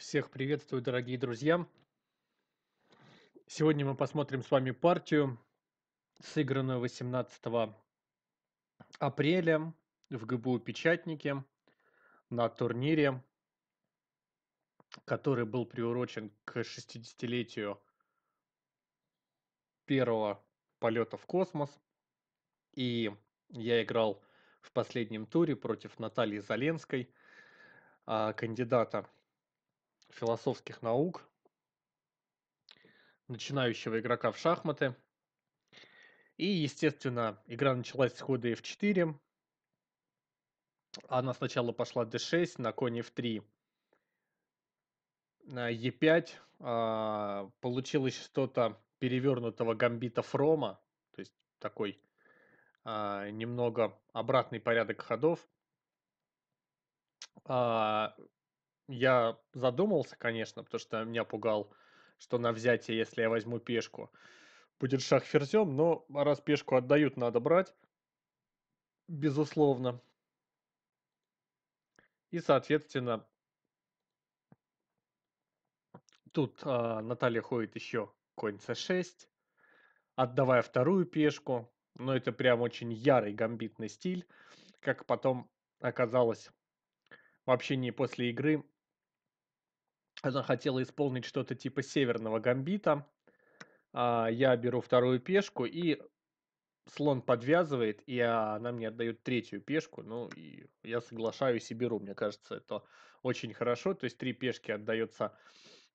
Всех приветствую, дорогие друзья. Сегодня мы посмотрим с вами партию, сыгранную 18 апреля в ГБУ «Печатнике» на турнире, который был приурочен к 60-летию первого полета в космос. И я играл в последнем туре против Натальи Заленской, а, кандидата философских наук, начинающего игрока в шахматы. И, естественно, игра началась с хода f4. Она сначала пошла d6, на коне f3, на e5. А, получилось что-то перевернутого гамбита фрома, то есть такой а, немного обратный порядок ходов. А, я задумался, конечно, потому что меня пугал, что на взятие, если я возьму пешку, будет шах ферзем, но раз пешку отдают, надо брать, безусловно. И, соответственно, тут а, Наталья ходит еще конь c6, отдавая вторую пешку, но это прям очень ярый гамбитный стиль, как потом оказалось в общении после игры она хотела исполнить что-то типа северного гамбита. А, я беру вторую пешку, и слон подвязывает, и она мне отдает третью пешку. Ну, и я соглашаюсь и беру. Мне кажется, это очень хорошо. То есть три пешки отдается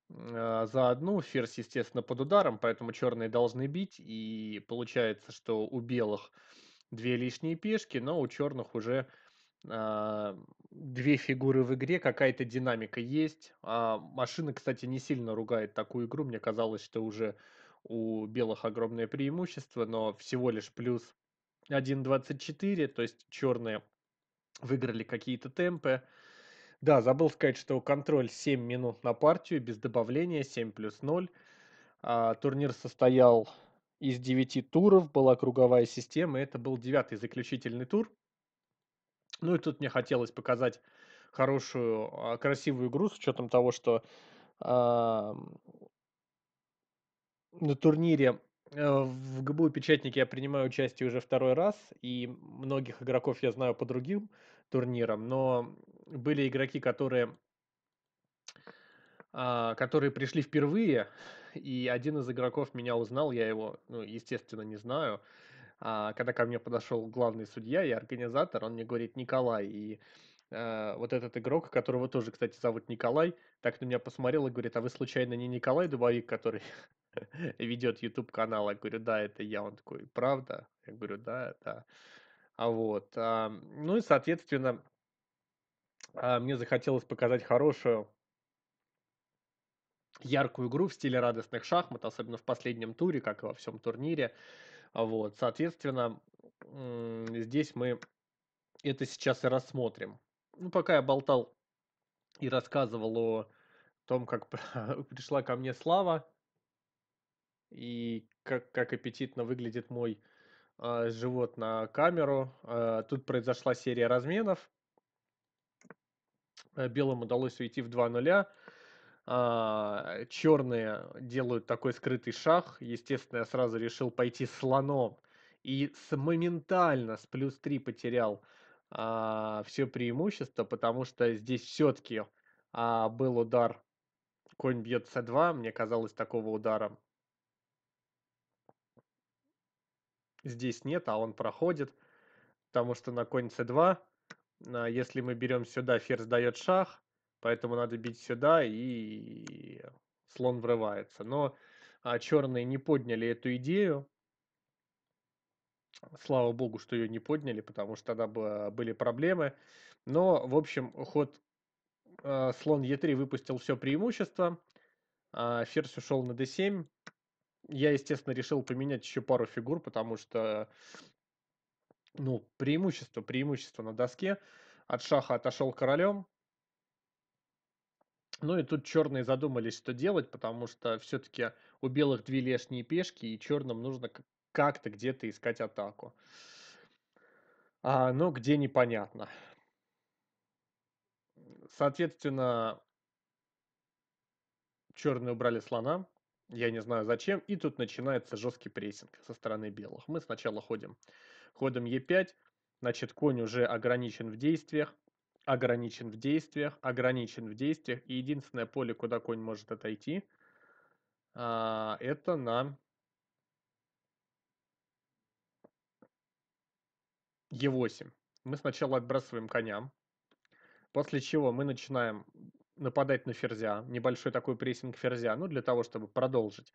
а, за одну. Ферзь, естественно, под ударом, поэтому черные должны бить. И получается, что у белых две лишние пешки, но у черных уже а, две фигуры в игре, какая-то динамика есть. А машина, кстати, не сильно ругает такую игру. Мне казалось, что уже у белых огромное преимущество, но всего лишь плюс 1.24, то есть черные выиграли какие-то темпы. Да, забыл сказать, что контроль 7 минут на партию, без добавления, 7 плюс 0. А, турнир состоял из 9 туров, была круговая система, это был девятый заключительный тур. Ну и тут мне хотелось показать хорошую, а, красивую игру с учетом того, что э, на турнире э, в ГБУ Печатники я принимаю участие уже второй раз, и многих игроков я знаю по другим турнирам, но были игроки, которые, а, которые пришли впервые, и один из игроков меня узнал, я его, ну, естественно, не знаю, а когда ко мне подошел главный судья и организатор, он мне говорит «Николай». И э, вот этот игрок, которого тоже, кстати, зовут Николай, так на меня посмотрел и говорит, а вы случайно не Николай Дубовик, который ведет YouTube канал? Я говорю, да, это я. Он такой, правда? Я говорю, да, да. А вот, а, ну и, соответственно, а, мне захотелось показать хорошую, яркую игру в стиле радостных шахмат, особенно в последнем туре, как и во всем турнире. Вот, соответственно, здесь мы это сейчас и рассмотрим. Ну, пока я болтал и рассказывал о том, как пришла ко мне слава и как, как аппетитно выглядит мой э, живот на камеру. Э, тут произошла серия разменов. Белым удалось уйти в 2 0 а, черные делают такой скрытый шаг. Естественно, я сразу решил пойти слоном. И с, моментально с плюс 3 потерял а, все преимущество, потому что здесь все-таки а, был удар конь бьет c2. Мне казалось, такого удара здесь нет, а он проходит. Потому что на конь c2, а, если мы берем сюда, ферзь дает шах, Поэтому надо бить сюда, и слон врывается. Но а, черные не подняли эту идею. Слава богу, что ее не подняли, потому что тогда были проблемы. Но, в общем, ход а, слон Е3 выпустил все преимущество. А, ферзь ушел на d7. Я, естественно, решил поменять еще пару фигур, потому что ну, преимущество, преимущество на доске. От шаха отошел королем, ну и тут черные задумались, что делать, потому что все-таки у белых две лишние пешки, и черным нужно как-то где-то искать атаку. А, ну где непонятно. Соответственно, черные убрали слона, я не знаю зачем, и тут начинается жесткий прессинг со стороны белых. Мы сначала ходим ходом Е5, значит конь уже ограничен в действиях, ограничен в действиях, ограничен в действиях, и единственное поле, куда конь может отойти, а, это на Е8. Мы сначала отбрасываем коня, после чего мы начинаем нападать на ферзя, небольшой такой прессинг ферзя, ну, для того, чтобы продолжить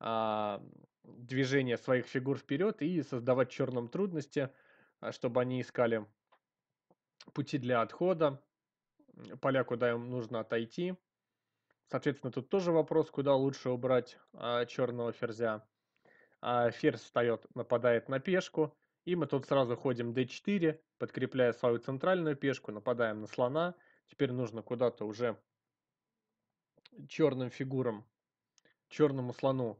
а, движение своих фигур вперед и создавать черным трудности, а, чтобы они искали пути для отхода, поля, куда им нужно отойти. Соответственно, тут тоже вопрос, куда лучше убрать а, черного ферзя. А, ферзь встает, нападает на пешку, и мы тут сразу ходим d4, подкрепляя свою центральную пешку, нападаем на слона. Теперь нужно куда-то уже черным фигурам, черному слону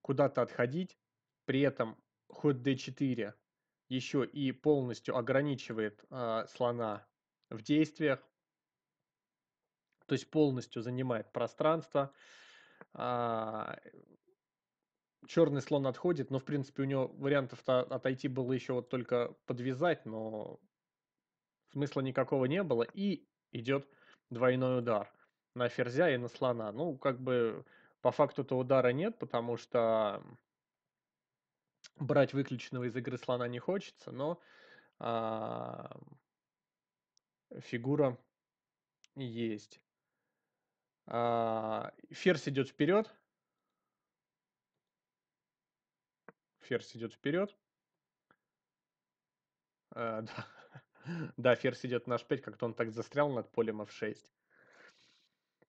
куда-то отходить. При этом ход d4 еще и полностью ограничивает э, слона в действиях, то есть полностью занимает пространство. А, черный слон отходит, но в принципе у него вариантов отойти было еще вот только подвязать, но смысла никакого не было. И идет двойной удар на ферзя и на слона. Ну, как бы по факту-то удара нет, потому что брать выключенного из игры слона не хочется, но а, фигура есть. А, ферзь идет вперед. Ферзь идет вперед. А, да. да, ферзь идет на h5, как-то он так застрял над полем f6.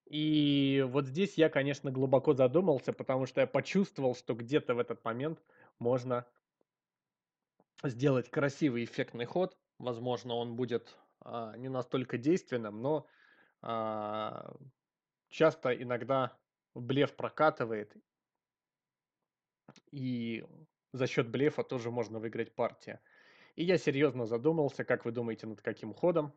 И вот здесь я, конечно, глубоко задумался, потому что я почувствовал, что где-то в этот момент можно сделать красивый эффектный ход. Возможно, он будет а, не настолько действенным, но а, часто иногда блеф прокатывает, и за счет блефа тоже можно выиграть партия. И я серьезно задумался, как вы думаете, над каким ходом?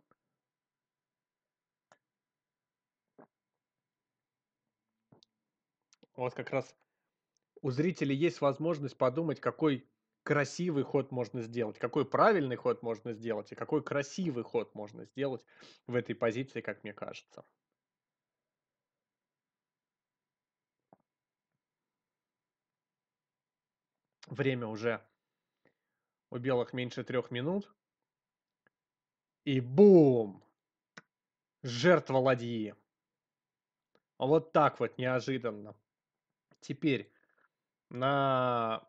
Вот как раз у зрителей есть возможность подумать, какой красивый ход можно сделать, какой правильный ход можно сделать и какой красивый ход можно сделать в этой позиции, как мне кажется. Время уже у белых меньше трех минут. И бум! Жертва ладьи. Вот так вот неожиданно. Теперь на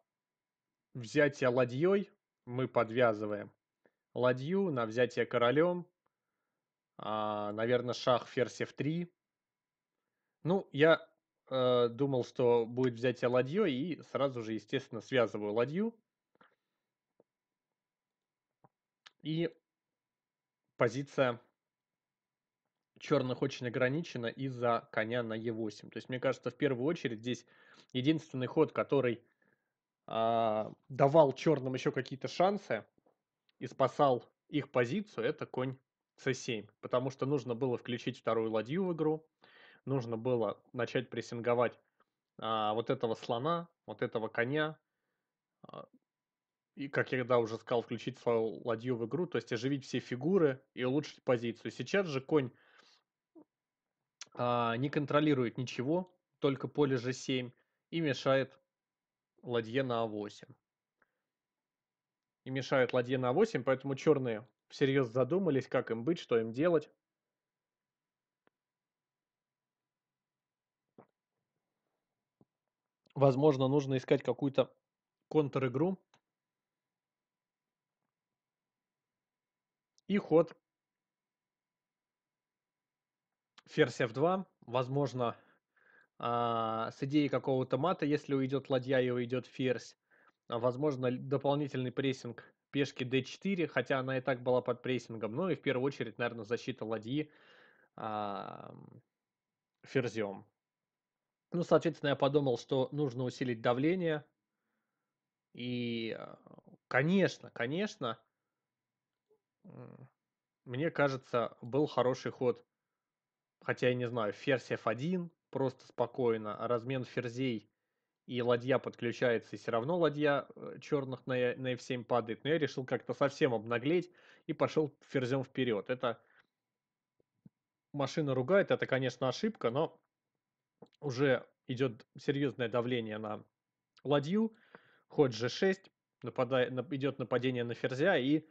взятие ладьей мы подвязываем ладью, на взятие королем, а, наверное, шах ферзь f3. Ну, я э, думал, что будет взятие ладьей, и сразу же, естественно, связываю ладью. И позиция черных очень ограничено из-за коня на Е8. То есть, мне кажется, в первую очередь здесь единственный ход, который а, давал черным еще какие-то шансы и спасал их позицию, это конь c7, потому что нужно было включить вторую ладью в игру, нужно было начать прессинговать а, вот этого слона, вот этого коня, а, и, как я да, уже сказал, включить свою ладью в игру, то есть оживить все фигуры и улучшить позицию. Сейчас же конь а, не контролирует ничего, только поле g7, и мешает ладье на a8. А и мешает ладье на a8, а поэтому черные всерьез задумались, как им быть, что им делать. Возможно, нужно искать какую-то контр-игру. И ход ферзь f2, возможно, а, с идеей какого-то мата, если уйдет ладья и уйдет ферзь. А, возможно, дополнительный прессинг пешки d4, хотя она и так была под прессингом. Ну и в первую очередь, наверное, защита ладьи а, ферзем. Ну, соответственно, я подумал, что нужно усилить давление. И, конечно, конечно, мне кажется, был хороший ход хотя я не знаю, ферзь f1, просто спокойно, а размен ферзей и ладья подключается, и все равно ладья э, черных на, э, на f7 падает. Но я решил как-то совсем обнаглеть и пошел ферзем вперед. Это машина ругает, это, конечно, ошибка, но уже идет серьезное давление на ладью. Ход g6, нападает, идет нападение на ферзя, и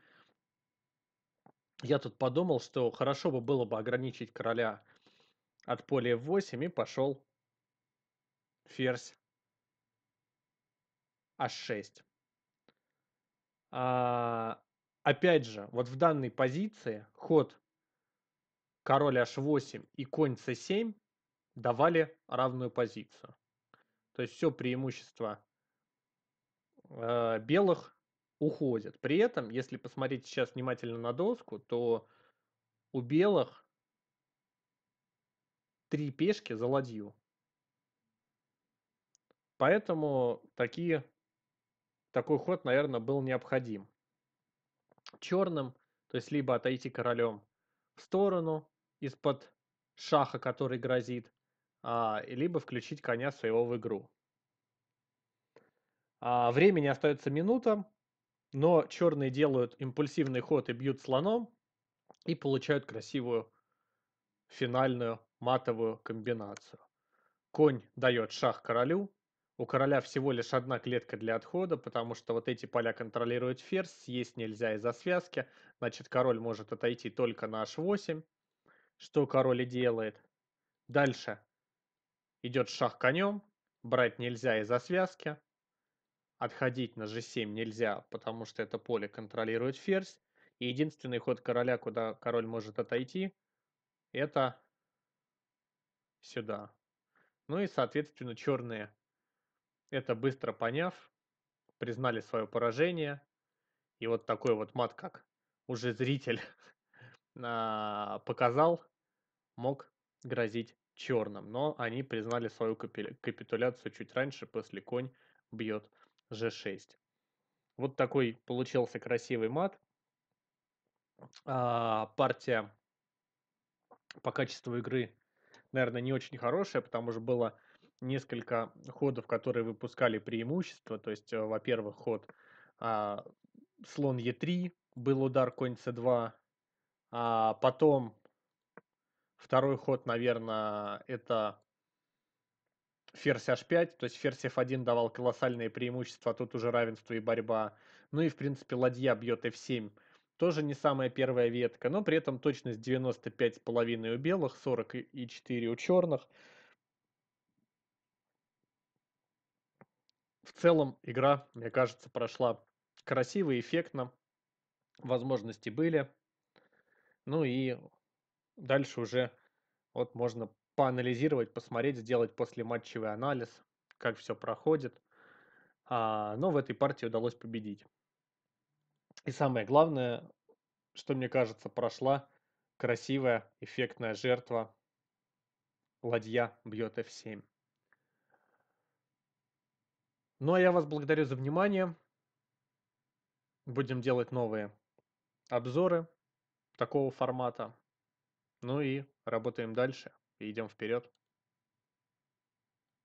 я тут подумал, что хорошо бы было бы ограничить короля от поля f8 и пошел ферзь h6. А, опять же, вот в данной позиции ход король h8 и конь c7 давали равную позицию. То есть все преимущество э, белых уходит. При этом, если посмотреть сейчас внимательно на доску, то у белых три пешки за ладью. Поэтому такие, такой ход, наверное, был необходим. Черным, то есть либо отойти королем в сторону из-под шаха, который грозит, а, либо включить коня своего в игру. А, времени остается минута, но черные делают импульсивный ход и бьют слоном, и получают красивую финальную матовую комбинацию. Конь дает шах королю, у короля всего лишь одна клетка для отхода, потому что вот эти поля контролируют ферзь, съесть нельзя из-за связки, значит король может отойти только на h8, что король и делает. Дальше идет шах конем, брать нельзя из-за связки, отходить на g7 нельзя, потому что это поле контролирует ферзь, и единственный ход короля, куда король может отойти, это сюда. Ну и, соответственно, черные, это быстро поняв, признали свое поражение. И вот такой вот мат, как уже зритель показал, мог грозить черным. Но они признали свою капитуляцию чуть раньше, после конь бьет g6. Вот такой получился красивый мат. А, партия по качеству игры, наверное, не очень хорошая, потому что было несколько ходов, которые выпускали преимущество. То есть, э, во-первых, ход а, слон Е3, был удар конь С2, а потом второй ход, наверное, это ферзь h5, то есть ферзь f1 давал колоссальные преимущества, а тут уже равенство и борьба. Ну и, в принципе, ладья бьет f7, тоже не самая первая ветка, но при этом точность 95,5 у белых, 44 у черных. В целом игра, мне кажется, прошла красиво, эффектно. Возможности были. Ну и дальше уже вот можно поанализировать, посмотреть, сделать послематчевый анализ, как все проходит. А, но в этой партии удалось победить. И самое главное, что мне кажется, прошла красивая, эффектная жертва. Ладья бьет f7. Ну а я вас благодарю за внимание. Будем делать новые обзоры такого формата. Ну и работаем дальше и идем вперед.